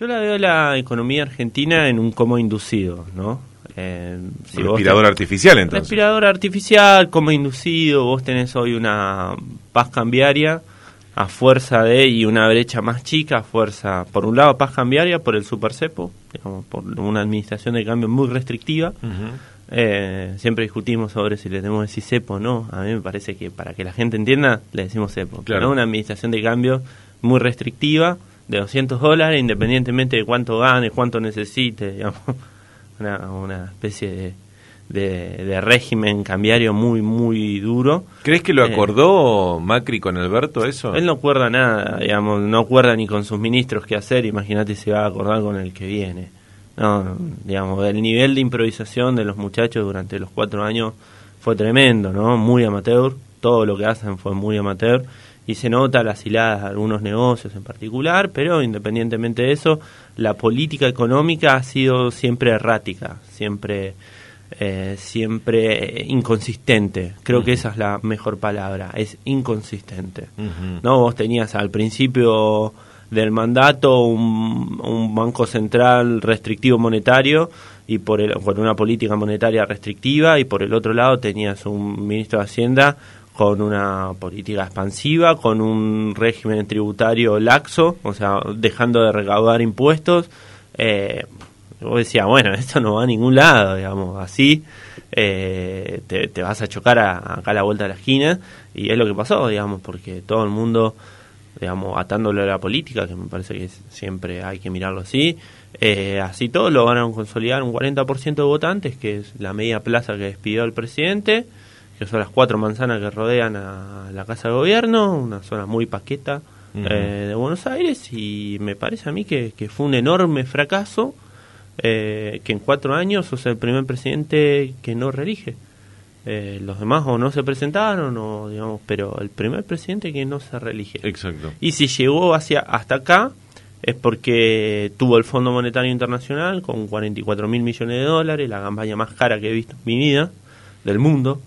Yo la veo la economía argentina en un como inducido, ¿no? Eh, respirador artificial, entonces. Respirador artificial, como inducido, vos tenés hoy una paz cambiaria a fuerza de y una brecha más chica a fuerza, por un lado, paz cambiaria por el supercepo, digamos, por una administración de cambio muy restrictiva. Eh, siempre discutimos sobre si le tenemos decir cepo o no. A mí me parece que para que la gente entienda, le decimos cepo. Claro. una administración de cambio muy restrictiva de 200 dólares, independientemente de cuánto gane, cuánto necesite, una, una especie de, de, régimen cambiario muy, muy duro. ¿Crees que lo eh, acordó Macri con Alberto eso? Él no acuerda nada, digamos, no acuerda ni con sus ministros qué hacer, imagínate si va a acordar con el que viene. No, digamos, el nivel de improvisación de los muchachos durante los cuatro años fue tremendo, ¿no? Muy amateur, todo lo que hacen fue muy amateur y se nota las hiladas de algunos negocios en particular, pero independientemente de eso, la política económica ha sido siempre errática, siempre, eh, siempre inconsistente. Creo que esa es la mejor palabra, es inconsistente. No, vos tenías al principio del mandato un, un banco central restrictivo monetario y por, el, por una política monetaria restrictiva y por el otro lado tenías un ministro de Hacienda con una política expansiva, con un régimen tributario laxo, o sea, dejando de recaudar impuestos. Eh, vos decías, bueno, esto no va a ningún lado, digamos, así eh, te, vas a chocar a, acá a la vuelta de la esquina, y es lo que pasó, digamos, porque todo el mundo, digamos, atándolo a la política, que me parece que siempre hay que mirarlo así, eh, así todos a consolidar un 40% de votantes, que es la media plaza que despidió el presidente, que son las cuatro manzanas que rodean a la Casa de Gobierno, una zona muy paqueta eh, de Buenos Aires, y me parece a mí que, fue un enorme fracaso eh, que en cuatro años sos el primer presidente que no reelige. Eh, los demás o no se presentaron o digamos pero el primer presidente que no se reelige exacto y si llegó hacia hasta acá es porque tuvo el Fondo Monetario Internacional con 44 mil millones de dólares la campaña más cara que he visto en mi vida del mundo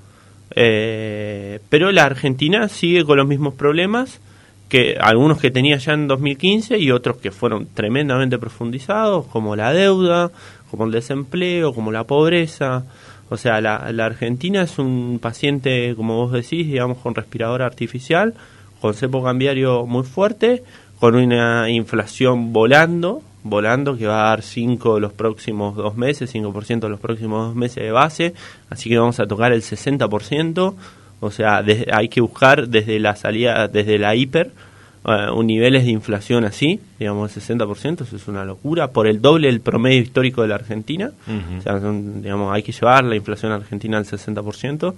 eh, pero la Argentina sigue con los mismos problemas, que algunos que tenía ya en 2015 y otros que fueron tremendamente profundizados, como la deuda, como el desempleo, como la pobreza. O sea, la, la Argentina es un paciente, como vos decís, digamos, con respirador artificial, con cepo cambiario muy fuerte, con una inflación volando, volando que va a dar 5 los próximos dos meses, 5% los próximos dos meses de base, así que vamos a tocar el 60%, o sea, hay que buscar desde la salida, desde la hiper, eh, un niveles de inflación así, digamos el 60%, eso es una locura, por el doble del promedio histórico de la Argentina, o sea, digamos, hay que llevar la inflación argentina al 60%,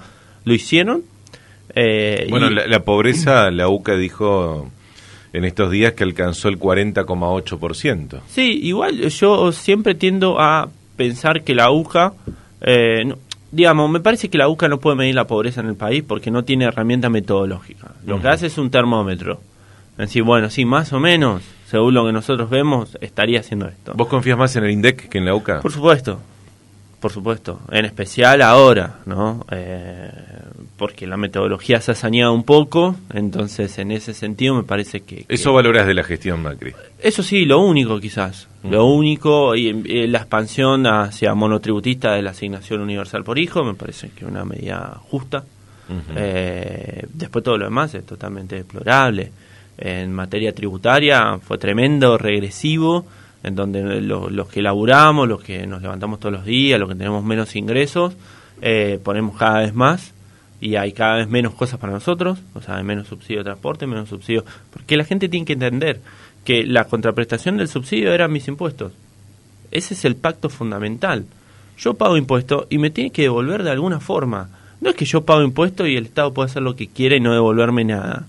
lo hicieron. Eh, bueno, la pobreza, la UCA dijo en estos días que alcanzó el 40,8%. Sí, igual yo siempre tiendo a pensar que la UCA, eh, digamos, me parece que la UCA no puede medir la pobreza en el país porque no tiene herramienta metodológica. Lo que hace es un termómetro. Es decir, bueno, sí, más o menos, según lo que nosotros vemos, estaría haciendo esto. ¿Vos confías más en el INDEC que en la UCA? Por supuesto, por supuesto, en especial ahora, ¿no? Eh, porque la metodología se ha saneado un poco, entonces en ese sentido me parece que... eso valoras de la gestión Macri. Eso sí, lo único quizás, lo único, y, la expansión hacia monotributista de la asignación universal por hijo, me parece que es una medida justa. Eh, después todo lo demás es totalmente deplorable. En materia tributaria fue tremendo, regresivo en donde los que laburamos, los que nos levantamos todos los días, los que tenemos menos ingresos, eh, ponemos cada vez más y hay cada vez menos cosas para nosotros, o sea, hay menos subsidio de transporte, menos subsidio, porque la gente tiene que entender que la contraprestación del subsidio eran mis impuestos. Ese es el pacto fundamental. Yo pago impuestos y me tiene que devolver de alguna forma. No es que yo pago impuestos y el Estado puede hacer lo que quiere y no devolverme nada.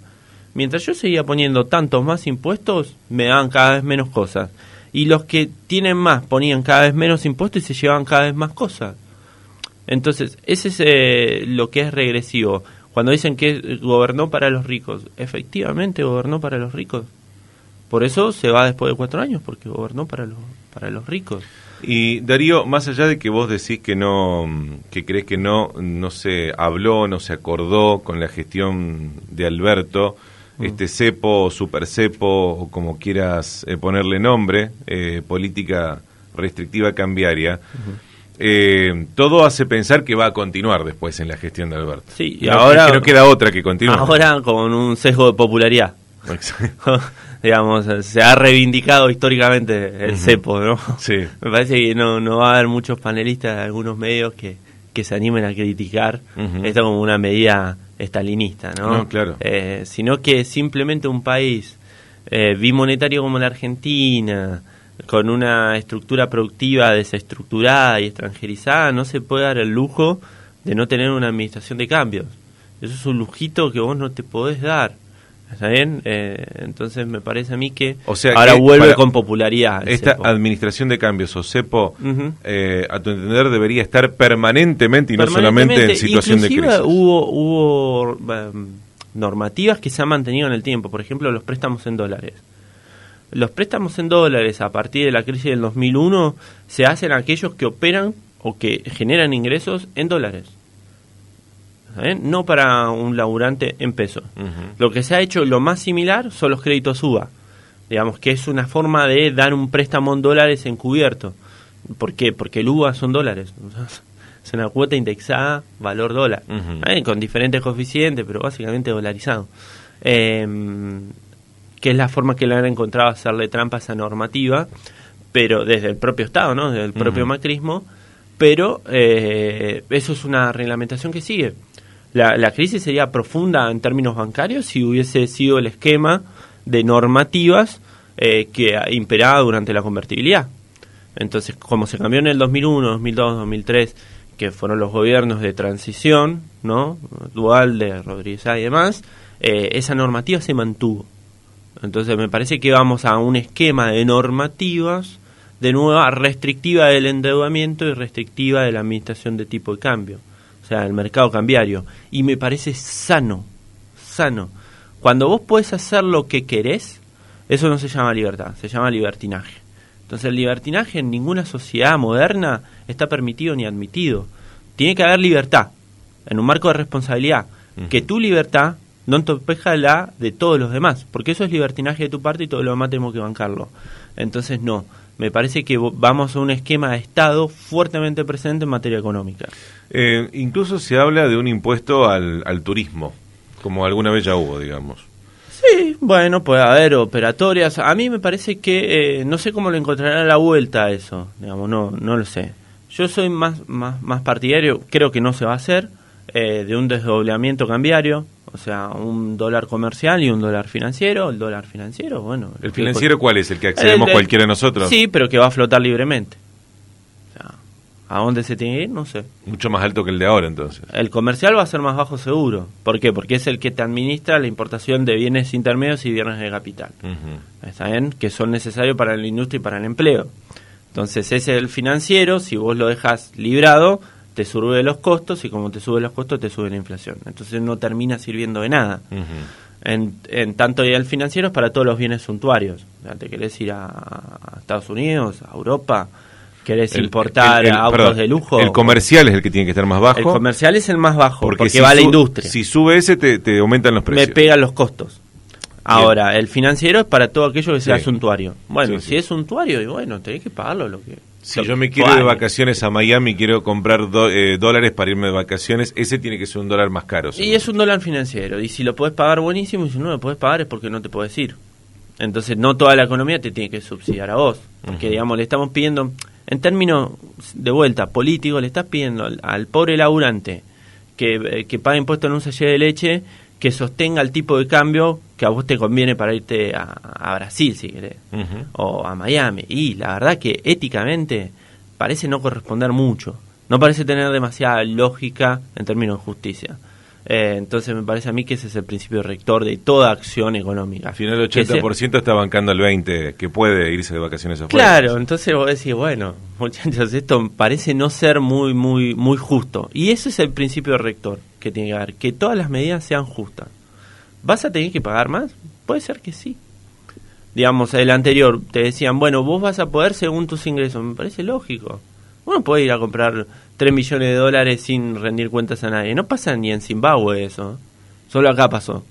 Mientras yo seguía poniendo tantos más impuestos, me dan cada vez menos cosas y los que tienen más ponían cada vez menos impuestos y se llevaban cada vez más cosas. Entonces, ese es eh, lo que es regresivo. Cuando dicen que gobernó para los ricos, efectivamente gobernó para los ricos. Por eso se va después de cuatro años, porque gobernó para los, para los ricos. Y Darío, más allá de que vos decís que no, que crees que no, no se habló, no se acordó con la gestión de Alberto, este cepo, super cepo, como quieras eh, ponerle nombre, eh, política restrictiva cambiaria, eh, todo hace pensar que va a continuar después en la gestión de Alberto. Sí, y ahora que no queda otra que continúe. Ahora con un sesgo de popularidad. Digamos, se ha reivindicado históricamente el cepo, ¿no? Sí. Me parece que no, no va a haber muchos panelistas de algunos medios que, que se animen a criticar está como una medida estalinista, ¿no? claro. Eh, sino que simplemente un país eh, bimonetario como la Argentina, con una estructura productiva desestructurada y extranjerizada, no se puede dar el lujo de no tener una administración de cambios. Eso es un lujito que vos no te podés dar. ¿Está bien? Eh, entonces me parece a mí que o sea, ahora vuelve con popularidad. Esta administración de cambios o CEPO, eh, a tu entender, debería estar permanentemente y no solamente en situación de crisis. Hubo, hubo em, normativas que se han mantenido en el tiempo, por ejemplo, los préstamos en dólares. Los préstamos en dólares a partir de la crisis del 2001 se hacen aquellos que operan o que generan ingresos en dólares. ¿eh? no para un laburante en pesos. Lo que se ha hecho, lo más similar, son los créditos uva, digamos que es una forma de dar un préstamo en dólares encubierto. ¿Por qué? Porque el uva son dólares. es una cuota indexada, valor dólar, ¿Eh? con diferentes coeficientes, pero básicamente dolarizado. Em, que es la forma que le han encontrado hacerle trampa a esa normativa, pero desde el propio Estado, ¿no? desde el propio macrismo, pero eh, eso es una reglamentación que sigue la, crisis sería profunda en términos bancarios si hubiese sido el esquema de normativas eh, que imperaba durante la convertibilidad. Entonces, como se cambió en el 2001, 2002, 2003, que fueron los gobiernos de transición, ¿no? de Rodríguez y demás, eh, esa normativa se mantuvo. Entonces, me parece que vamos a un esquema de normativas de nueva restrictiva del endeudamiento y restrictiva de la administración de tipo de cambio o sea, el mercado cambiario. Y me parece sano, sano. Cuando vos puedes hacer lo que querés, eso no se llama libertad, se llama libertinaje. Entonces el libertinaje en ninguna sociedad moderna está permitido ni admitido. Tiene que haber libertad, en un marco de responsabilidad. Que tu libertad no entorpeja la de todos los demás, porque eso es libertinaje de tu parte y todo lo demás tenemos que bancarlo. Entonces, no, me parece que vamos a un esquema de Estado fuertemente presente en materia económica. Eh, incluso se habla de un impuesto al, turismo, como alguna vez ya hubo, digamos. Sí, bueno, puede haber operatorias. A mí me parece que eh, no sé cómo le encontrará la vuelta a eso, digamos, no, no lo sé. Yo soy más, más, partidario, creo que no se va a hacer, eh, de un desdoblamiento cambiario, o sea, un dólar comercial y un dólar financiero. El dólar financiero, bueno. ¿El financiero cuál es? ¿El que accedemos cualquiera de nosotros? Sí, pero que va a flotar libremente. O sea, ¿A dónde se tiene que ir? No sé. Mucho más alto que el de ahora, entonces. El comercial va a ser más bajo seguro. ¿Por qué? Porque es el que te administra la importación de bienes intermedios y bienes de capital. ¿Está bien? Que son necesarios para la industria y para el empleo. Entonces, ese es el financiero. Si vos lo dejas librado, te sube los costos y como te sube los costos te sube la inflación. Entonces no termina sirviendo de nada. en, en, tanto el financiero es para todos los bienes suntuarios. te querés ir a, Estados Unidos, a Europa, querés importar autos de lujo. El comercial es el que tiene que estar más bajo. El comercial es el más bajo porque, va a la industria. Si sube ese te, aumentan los precios. Me pegan los costos. Ahora, el financiero es para todo aquello que sea suntuario. Bueno, si es suntuario, y bueno, tenés que pagarlo lo que si yo me quiero de vacaciones a Miami, y quiero comprar eh, dólares para irme de vacaciones, ese tiene que ser un dólar más caro. Y es un dólar financiero. Y si lo puedes pagar buenísimo, y si no lo puedes pagar es porque no te puedes ir. Entonces no toda la economía te tiene que subsidiar a vos. Porque, digamos, le estamos pidiendo, en términos de vuelta político, le estás pidiendo al, pobre laburante que, eh, que pague impuestos en un sallé de leche, que sostenga el tipo de cambio que a vos te conviene para irte a, Brasil, si querés, o a Miami. Y la verdad que éticamente parece no corresponder mucho. No parece tener demasiada lógica en términos de justicia. Eh, entonces me parece a mí que ese es el principio rector de toda acción económica. Al final el 80% está bancando el 20%, que puede irse de vacaciones a afuera. Claro, entonces vos decís, bueno, muchachos, esto parece no ser muy, muy, muy justo. Y ese es el principio rector que tiene que haber, que todas las medidas sean justas. ¿Vas a tener que pagar más? Puede ser que sí. Digamos, el anterior te decían, bueno, vos vas a poder según tus ingresos. Me parece lógico. Uno puede ir a comprar 3 millones de dólares sin rendir cuentas a nadie. No pasa ni en Zimbabue eso. Solo acá pasó.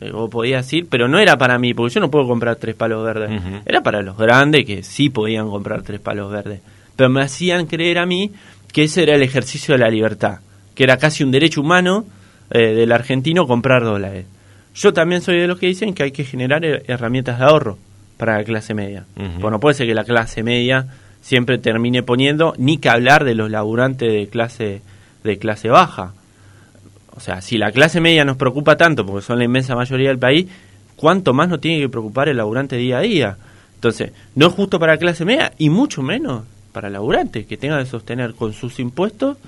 Eh, vos podías ir, pero no era para mí, porque yo no puedo comprar tres palos verdes. Era para los grandes que sí podían comprar tres palos verdes. Pero me hacían creer a mí que ese era el ejercicio de la libertad, que era casi un derecho humano eh, del argentino comprar dólares. Yo también soy de los que dicen que hay que generar herramientas de ahorro para la clase media. Uh no puede ser que la clase media siempre termine poniendo, ni que hablar de los laburantes de clase, de clase baja. O sea, si la clase media nos preocupa tanto, porque son la inmensa mayoría del país, ¿cuánto más nos tiene que preocupar el laburante día a día? Entonces, no es justo para la clase media y mucho menos para el laburante, que tenga de sostener con sus impuestos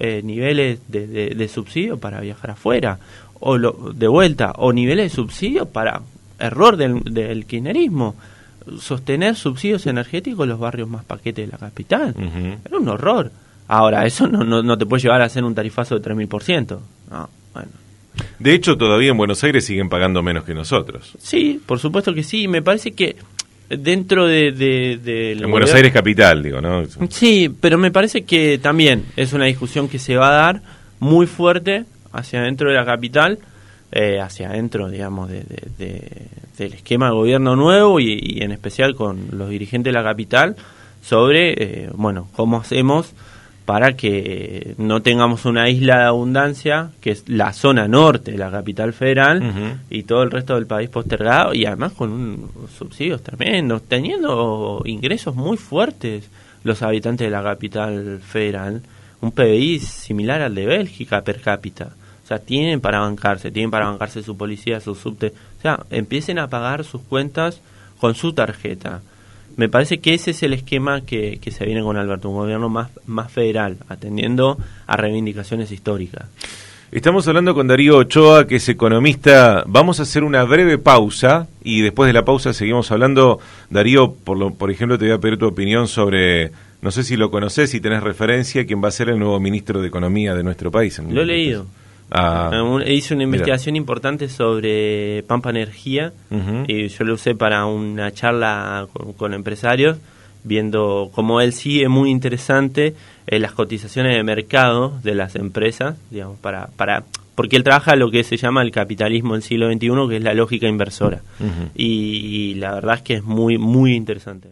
eh, niveles de subsidio para viajar afuera o de vuelta, o niveles de subsidio para error del, del sostener subsidios energéticos en los barrios más paquetes de la capital. Era un horror. Ahora, eso no, no, te puede llevar a hacer un tarifazo de 3.000%. De hecho, todavía en Buenos Aires siguen pagando menos que nosotros. Sí, por supuesto que sí. Me parece que dentro de... de en Buenos Aires capital, digo, ¿no? Sí, pero me parece que también es una discusión que se va a dar muy fuerte hacia adentro de la capital, eh, hacia adentro, digamos, de, del esquema de gobierno nuevo y, en especial con los dirigentes de la capital sobre, eh, bueno, cómo hacemos para que no tengamos una isla de abundancia, que es la zona norte de la capital federal y todo el resto del país postergado, y además con un, subsidios tremendos, teniendo ingresos muy fuertes los habitantes de la capital federal, un PBI similar al de Bélgica per cápita. O sea, tienen para bancarse, tienen para bancarse su policía, su subte. O sea, empiecen a pagar sus cuentas con su tarjeta. Me parece que ese es el esquema que, se viene con Alberto, un gobierno más, más federal, atendiendo a reivindicaciones históricas. Estamos hablando con Darío Ochoa, que es economista. Vamos a hacer una breve pausa y después de la pausa seguimos hablando. Darío, por, lo, por ejemplo, te voy a pedir tu opinión sobre, no sé si lo conoces, si tenés referencia, quién va a ser el nuevo ministro de Economía de nuestro país. lo he leído, Ah, ah hice una investigación importante sobre Pampa Energía y yo lo usé para una charla con, empresarios viendo cómo él sigue muy interesante las cotizaciones de mercado de las empresas, para, porque él trabaja lo que se llama el capitalismo del siglo XXI, que es la lógica inversora. y, y la verdad es que es muy, muy interesante.